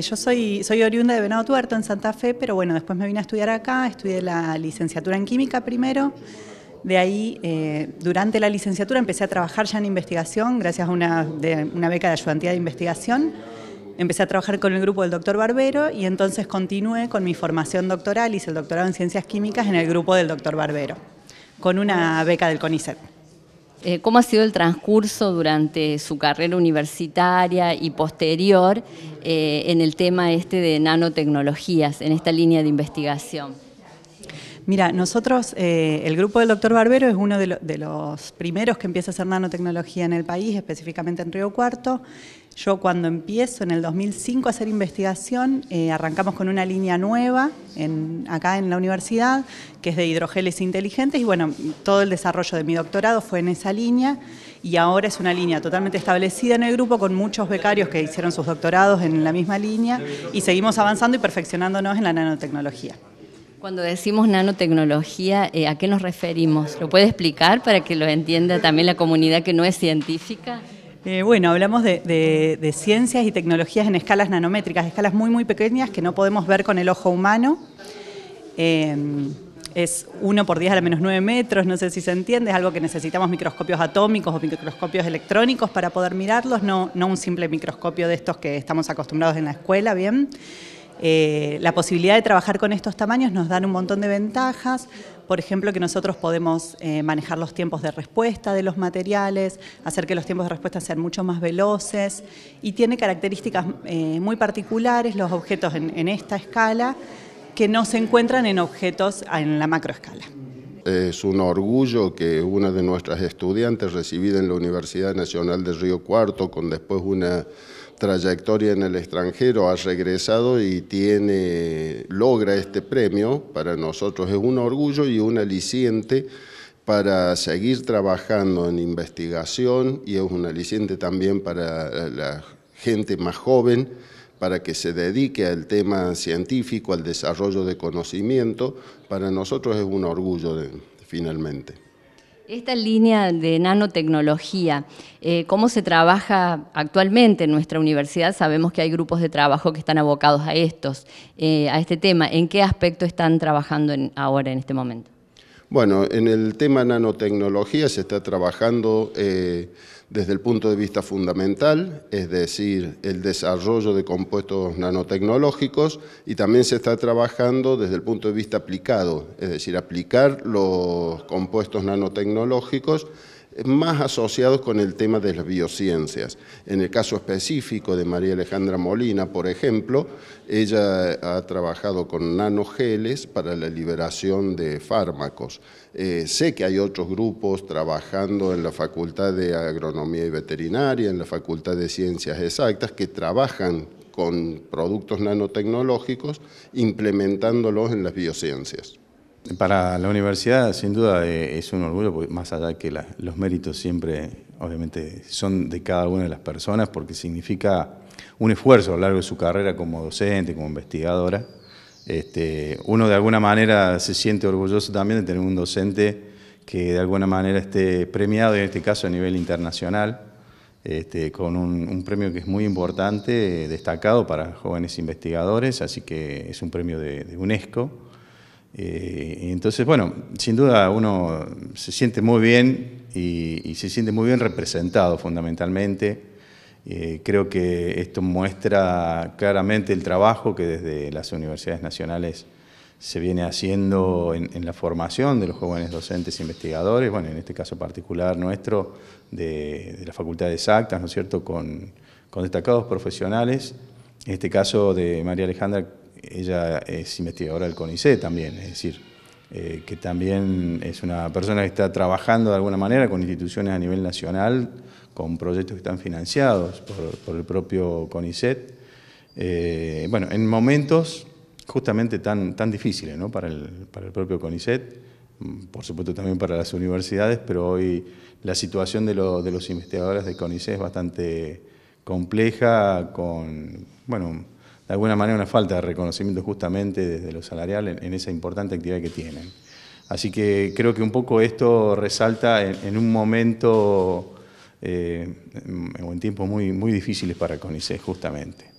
Yo soy, oriunda de Venado Tuerto, en Santa Fe, pero bueno, después me vine a estudiar acá, estudié la licenciatura en química primero. De ahí, eh, durante la licenciatura, empecé a trabajar ya en investigación, gracias a una, beca de ayudantía de investigación. Empecé a trabajar con el grupo del doctor Barbero y entonces continué con mi formación doctoral, hice el doctorado en ciencias químicas en el grupo del doctor Barbero, con una beca del CONICET. Eh, cómo ha sido el transcurso durante su carrera universitaria y posterior eh, en el tema este de nanotecnologías, en esta línea de investigación. Mira, nosotros, eh, el grupo del doctor Barbero es uno de, los primeros que empieza a hacer nanotecnología en el país, específicamente en Río Cuarto. Yo cuando empiezo en el 2005 a hacer investigación, eh, arrancamos con una línea nueva acá en la universidad, que es de hidrogeles inteligentes, y bueno, todo el desarrollo de mi doctorado fue en esa línea, y ahora es una línea totalmente establecida en el grupo, con muchos becarios que hicieron sus doctorados en la misma línea, y seguimos avanzando y perfeccionándonos en la nanotecnología. Cuando decimos nanotecnología, eh, ¿a qué nos referimos? ¿Lo puede explicar para que lo entienda también la comunidad que no es científica? Eh, bueno, hablamos de, ciencias y tecnologías en escalas nanométricas, escalas muy, muy pequeñas que no podemos ver con el ojo humano. Eh, es 1 por 10 a la menos 9 metros, no sé si se entiende, es algo que necesitamos microscopios atómicos o microscopios electrónicos para poder mirarlos, no, no un simple microscopio de estos que estamos acostumbrados en la escuela, ¿bien? Eh, la posibilidad de trabajar con estos tamaños nos dan un montón de ventajas, por ejemplo, que nosotros podemos eh, manejar los tiempos de respuesta de los materiales, hacer que los tiempos de respuesta sean mucho más veloces y tiene características eh, muy particulares los objetos en, esta escala que no se encuentran en objetos en la macroescala. Es un orgullo que una de nuestras estudiantes recibida en la Universidad Nacional de Río Cuarto con después una trayectoria en el extranjero, ha regresado y tiene, logra este premio, para nosotros es un orgullo y un aliciente para seguir trabajando en investigación y es un aliciente también para la gente más joven, para que se dedique al tema científico, al desarrollo de conocimiento. Para nosotros es un orgullo finalmente. Esta línea de nanotecnología, eh, ¿cómo se trabaja actualmente en nuestra universidad? Sabemos que hay grupos de trabajo que están abocados a estos, eh, a este tema. ¿En qué aspecto están trabajando ahora en este momento? Bueno, en el tema nanotecnología se está trabajando eh, desde el punto de vista fundamental, es decir, el desarrollo de compuestos nanotecnológicos y también se está trabajando desde el punto de vista aplicado, es decir, aplicar los compuestos nanotecnológicos más asociados con el tema de las biociencias. En el caso específico de María Alejandra Molina, por ejemplo, ella ha trabajado con nanogeles para la liberación de fármacos. Eh, sé que hay otros grupos trabajando en la Facultad de Agronomía y Veterinaria, en la Facultad de Ciencias Exactas, que trabajan con productos nanotecnológicos implementándolos en las biociencias. Para la universidad, sin duda, eh, es un orgullo, más allá que los méritos siempre, obviamente, son de cada una de las personas, porque significa un esfuerzo a lo largo de su carrera como docente, como investigadora. Este, uno de alguna manera se siente orgulloso también de tener un docente que de alguna manera esté premiado, en este caso a nivel internacional, este, con un, premio que es muy importante, destacado para jóvenes investigadores, así que es un premio de UNESCO. Eh, entonces, bueno, sin duda uno se siente muy bien y, se siente muy bien representado fundamentalmente. Eh, creo que esto muestra claramente el trabajo que desde las universidades nacionales se viene haciendo en, la formación de los jóvenes docentes e investigadores, bueno, en este caso particular nuestro, de, la Facultad de Exactas, ¿no es cierto?, con, con, destacados profesionales, en este caso de María Alejandra ella es investigadora del CONICET también, es decir, eh, que también es una persona que está trabajando de alguna manera con instituciones a nivel nacional, con proyectos que están financiados por, el propio CONICET. Eh, bueno, en momentos justamente tan, tan difíciles para, el, propio CONICET, por supuesto también para las universidades, pero hoy la situación de, los investigadores del CONICET es bastante compleja, con, bueno, de alguna manera una falta de reconocimiento justamente desde lo salarial en, esa importante actividad que tienen. Así que creo que un poco esto resalta en, un momento o eh, en tiempos muy, muy difíciles para CONICET justamente.